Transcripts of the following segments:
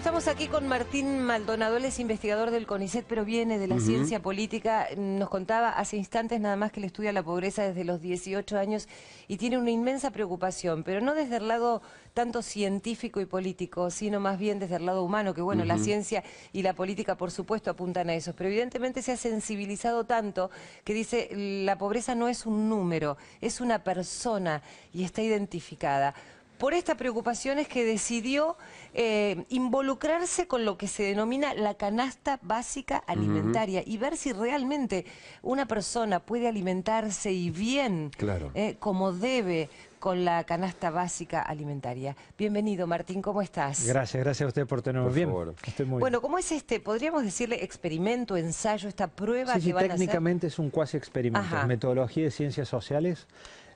estamos aquí con Martín Maldonado, él es investigador del CONICET, pero viene de la ciencia política. Nos contaba hace instantes nada más que le estudia la pobreza desde los 18 años y tiene una inmensa preocupación, pero no desde el lado tanto científico y político, sino más bien desde el lado humano, que bueno, la ciencia y la política por supuesto apuntan a eso, pero evidentemente se ha sensibilizado tanto que dice la pobreza no es un número, es una persona y está identificada por esta preocupación es que decidió eh, involucrarse con lo que se denomina la canasta básica alimentaria y ver si realmente una persona puede alimentarse y bien, claro. Eh, como debe, con la canasta básica alimentaria. Bienvenido, Martín, ¿cómo estás? Gracias, gracias a usted por tenernos bien. muy bueno, ¿cómo es este? Podríamos decirle experimento, ensayo, esta prueba que van a hacer? es un cuasi experimento, metodología de ciencias sociales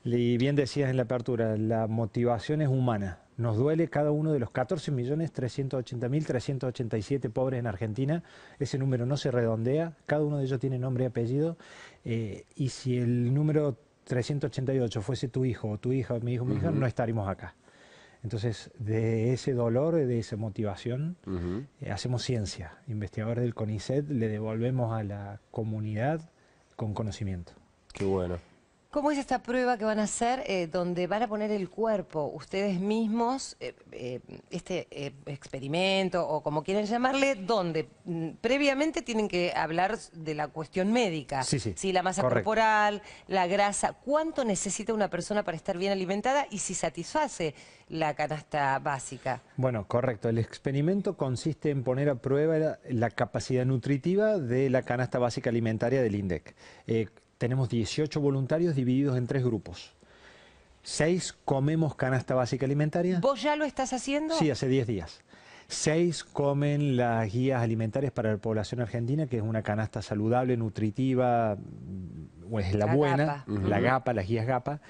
y bien decías en la apertura, la motivación es humana. Nos duele cada uno de los 14.380.387 pobres en Argentina. Ese número no se redondea, cada uno de ellos tiene nombre y apellido. Eh, y si el número 388 fuese tu hijo o tu hija, mi hijo, mi hija, no estaríamos acá. Entonces, de ese dolor, de esa motivación, eh, hacemos ciencia. Investigadores del CONICET le devolvemos a la comunidad con conocimiento. Qué bueno. ¿Cómo es esta prueba que van a hacer eh, donde van a poner el cuerpo ustedes mismos, eh, eh, este experimento o como quieran llamarle, donde mm, previamente tienen que hablar de la cuestión médica? Sí, sí. Si la masa corporal, la grasa, cuánto necesita una persona para estar bien alimentada y si satisface la canasta básica. Bueno, correcto. El experimento consiste en poner a prueba la, capacidad nutritiva de la canasta básica alimentaria del INDEC tenemos 18 voluntarios divididos en tres grupos. Seis comemos canasta básica alimentaria. ¿Vos ya lo estás haciendo? Sí, hace 10 días. Seis comen las guías alimentarias para la población argentina, que es una canasta saludable, nutritiva, mm, es la, buena, la GAPA, las guías GAPA.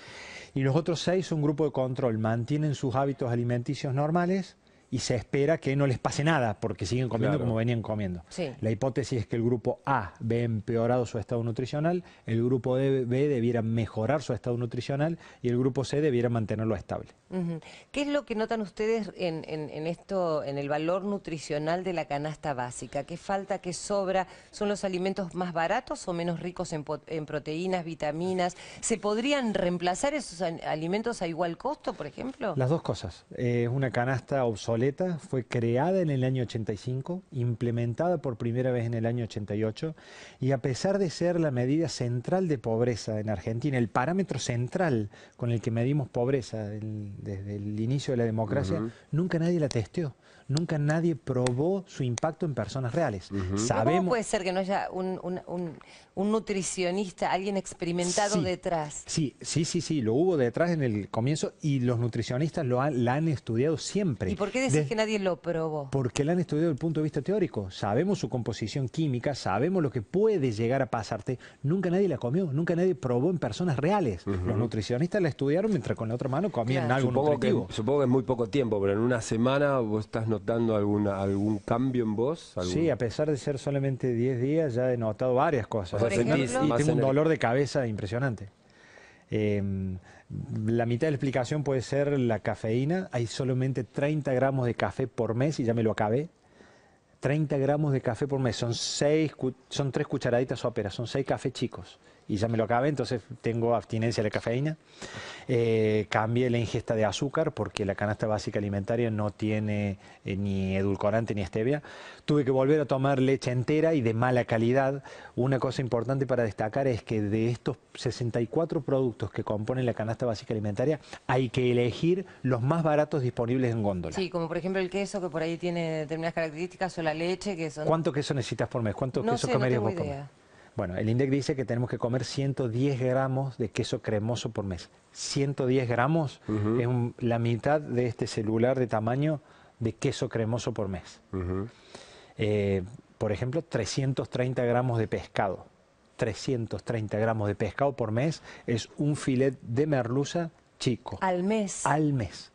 Y los otros seis son grupo de control, mantienen sus hábitos alimenticios normales, y se espera que no les pase nada porque siguen comiendo como venían comiendo. La hipótesis es que el grupo A ve empeorado su estado nutricional, el grupo e, B debiera mejorar su estado nutricional y el grupo C debiera mantenerlo estable. ¿Qué es lo que notan ustedes en, esto, en el valor nutricional de la canasta básica? ¿Qué falta, qué sobra? ¿Son los alimentos más baratos o menos ricos en, proteínas, vitaminas? ¿Se podrían reemplazar esos alimentos a igual costo, por ejemplo? Las dos cosas. Es eh, una canasta obsoleta fue creada en el año 85, implementada por primera vez en el año 88, y a pesar de ser la medida central de pobreza en Argentina, el parámetro central con el que medimos pobreza desde el inicio de la democracia, nunca nadie la testeó nunca nadie probó su impacto en personas reales. Sabemos... ¿Cómo puede ser que no haya un, nutricionista, alguien experimentado detrás? Sí, sí, sí, sí, lo hubo detrás en el comienzo y los nutricionistas lo han, la han estudiado siempre. ¿Y por qué decís que nadie lo probó? Porque la han estudiado desde el punto de vista teórico. Sabemos su composición química, sabemos lo que puede llegar a pasarte. Nunca nadie la comió, nunca nadie probó en personas reales. Los nutricionistas la estudiaron mientras con la otra mano comían algo nutritivo. supongo que es muy poco tiempo, pero en una semana vos estás notando alguna, algún cambio en voz Sí, a pesar de ser solamente 10 días, ya he notado varias cosas. y tengo un dolor de cabeza impresionante. Em, la mitad de la explicación puede ser la cafeína. Hay solamente 30 gramos de café por mes y ya me lo acabé. 30 gramos de café por mes, son, seis, son tres cucharaditas óperas son seis cafés chicos y ya me lo acabé, entonces tengo abstinencia de la cafeína. Eh, cambié la ingesta de azúcar porque la canasta básica alimentaria no tiene eh, ni edulcorante ni stevia. Tuve que volver a tomar leche entera y de mala calidad. Una cosa importante para destacar es que de estos 64 productos que componen la canasta básica alimentaria hay que elegir los más baratos disponibles en góndola. Sí, como por ejemplo el queso que por ahí tiene determinadas características o la leche que son... ¿Cuánto queso necesitas por mes? ¿Cuánto queso comerías bueno, el INDEC dice que tenemos que comer 110 gramos de queso cremoso por mes. 110 gramos es la mitad de este celular de tamaño de queso cremoso por mes. Eh, por ejemplo, 330 gramos de pescado. 330 gramos de pescado por mes es un filet de merluza chico. Al mes. Al mes.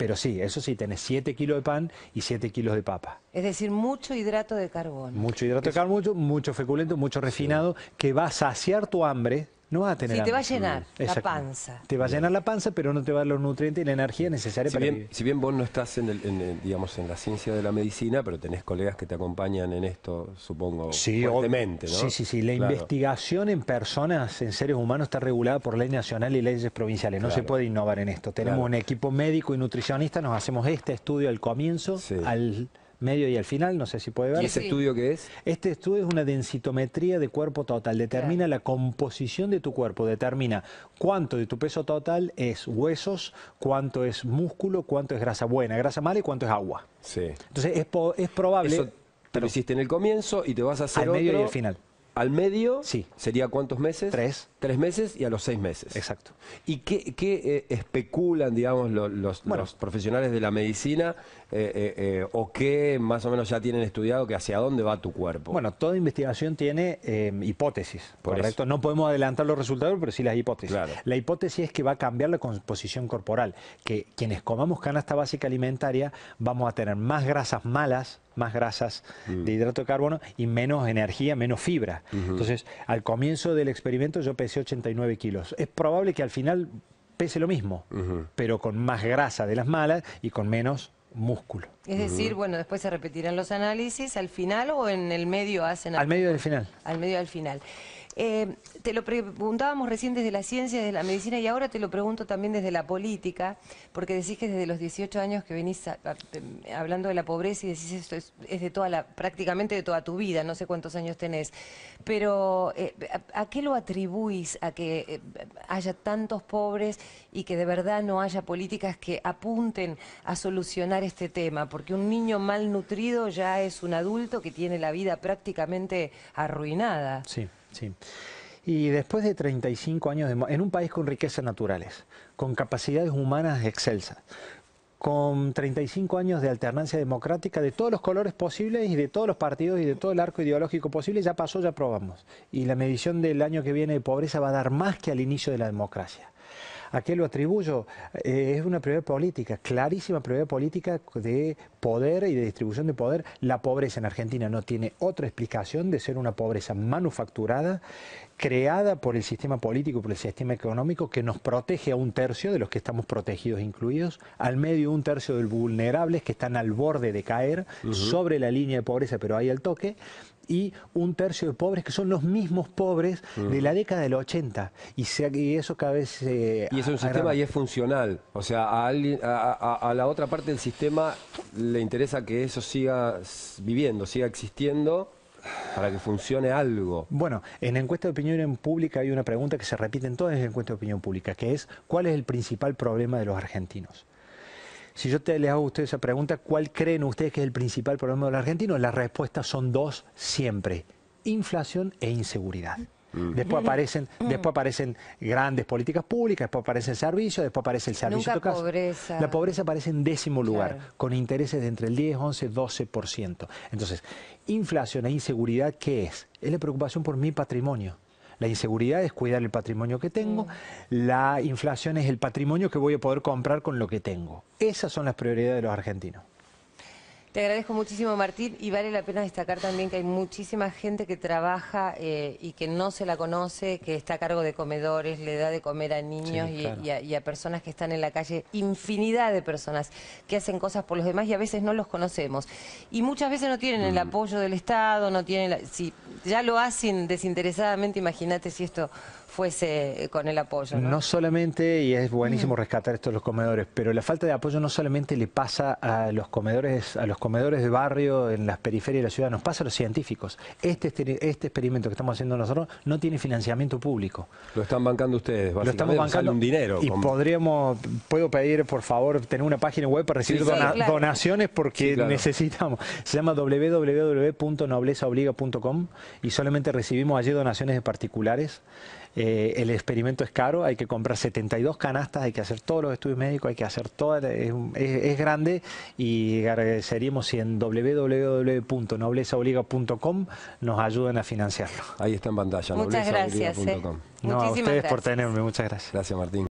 Pero sí, eso sí, tenés 7 kilos de pan y 7 kilos de papa. Es decir, mucho hidrato de carbono. Mucho hidrato de carbono, mucho, mucho feculento, mucho refinado, que va a saciar tu hambre, no va a tener. Sí, te va a llenar la panza. Te va a llenar la panza, pero no te va a dar los nutrientes y la energía necesaria para vivir. Si bien vos no estás en, digamos, en la ciencia de la medicina, pero tenés colegas que te acompañan en esto, supongo, sí, ¿no? Sí, sí, sí. La investigación en personas, en seres humanos, está regulada por ley nacional y leyes provinciales. No se puede innovar en esto. Tenemos un equipo médico y nutricionista, nos hacemos este estudio al comienzo, al medio y al final, no sé si puede ver. ese estudio qué es? Este estudio es una densitometría de cuerpo total, determina la composición de tu cuerpo, determina cuánto de tu peso total es huesos, cuánto es músculo, cuánto es grasa buena, grasa mala y cuánto es agua. Sí. Entonces es, es probable... Eso te lo hiciste en el comienzo y te vas a hacer al medio y al final al medio sí. sería cuántos meses? Tres. Tres meses y a los seis meses. Exacto. ¿Y qué, eh, especulan, digamos, los, profesionales de la medicina eh, eh, o qué más o menos ya tienen estudiado que hacia dónde va tu cuerpo? Bueno, toda investigación tiene hipótesis, ¿correcto? No podemos adelantar los resultados, pero sí las hipótesis. La hipótesis es que va a cambiar la composición corporal, que quienes comamos canasta básica alimentaria vamos a tener más grasas malas más grasas de mm. hidrato de carbono y menos energía, menos fibra. Entonces, al comienzo del experimento yo pesé 89 kilos. Es probable que al final pese lo mismo, pero con más grasa de las malas y con menos músculo. Es decir, bueno, después se repetirán los análisis al final o en el medio hacen... Al medio del final. Al medio del final. Eh, te lo preguntábamos recién desde la ciencia, desde la medicina y ahora te lo pregunto también desde la política, porque decís que desde los 18 años que venís hablando de la pobreza y decís esto es, de toda la, prácticamente de toda tu vida, no sé cuántos años tenés, pero eh, a, qué lo atribuís a que eh, haya tantos pobres y que de verdad no haya políticas que apunten a solucionar este tema? Porque un niño malnutrido ya es un adulto que tiene la vida prácticamente arruinada. Sí. Sí. Y después de 35 años de, en un país con riquezas naturales, con capacidades humanas excelsas, con 35 años de alternancia democrática de todos los colores posibles y de todos los partidos y de todo el arco ideológico posible, ya pasó, ya probamos. Y la medición del año que viene de pobreza va a dar más que al inicio de la democracia. ¿A qué lo atribuyo? Eh, es una prioridad política, clarísima prioridad política de poder y de distribución de poder. La pobreza en Argentina no tiene otra explicación de ser una pobreza manufacturada, creada por el sistema político, por el sistema económico, que nos protege a un tercio de los que estamos protegidos incluidos, al medio un tercio de los vulnerables que están al borde de caer, sobre la línea de pobreza, pero ahí al toque, y un tercio de pobres que son los mismos pobres de la década del 80. Y, y eso cada vez y es un sistema y es funcional. O sea, a, la otra parte del sistema le interesa que eso siga viviendo, siga existiendo. Para que funcione algo. Bueno, en la encuesta de opinión pública hay una pregunta que se repite en todas las encuestas de opinión pública, que es ¿cuál es el principal problema de los argentinos? Si yo te, les hago a ustedes esa pregunta, ¿cuál creen ustedes que es el principal problema del argentino? Las respuestas son dos siempre, inflación e inseguridad. Mm. Después aparecen, después aparecen grandes políticas públicas, después aparece el servicio, después aparece el servicio. Nunca pobreza. La pobreza aparece en décimo lugar, con intereses de entre el 10, 11, 12%. Entonces, inflación e inseguridad, ¿qué es? Es la preocupación por mi patrimonio. La inseguridad es cuidar el patrimonio que tengo. Mm. La inflación es el patrimonio que voy a poder comprar con lo que tengo. Esas son las prioridades de los argentinos. Te agradezco muchísimo, Martín, y vale la pena destacar también que hay muchísima gente que trabaja eh, y que no se la conoce, que está a cargo de comedores, le da de comer a niños y, a, personas que están en la calle, infinidad de personas que hacen cosas por los demás y a veces no los conocemos. Y muchas veces no tienen el mm. apoyo del Estado, no tienen... si ya lo hacen desinteresadamente, imagínate si esto fuese eh, con el apoyo. No, solamente, y es buenísimo rescatar estos los comedores, pero la falta de apoyo no solamente le pasa a los comedores, a los comedores de barrio en las periferias de la ciudad, nos pasa a los científicos. Este, este, experimento que estamos haciendo nosotros no tiene financiamiento público. Lo están bancando ustedes, Lo estamos bancando un dinero. Y podríamos, puedo pedir, por favor, tener una página web para recibir donaciones porque necesitamos. Se llama www.noblezaobliga.com y solamente recibimos allí donaciones de particulares. Eh, el experimento es caro, hay que comprar 72 canastas, hay que hacer todos los estudios médicos, hay que hacer todo, es, grande y agradeceríamos si en www.noblezaoliga.com nos ayudan a financiarlo. Ahí está en pantalla. Muchas gracias. Eh. No, a ustedes por tenerme, muchas gracias. Gracias Martín.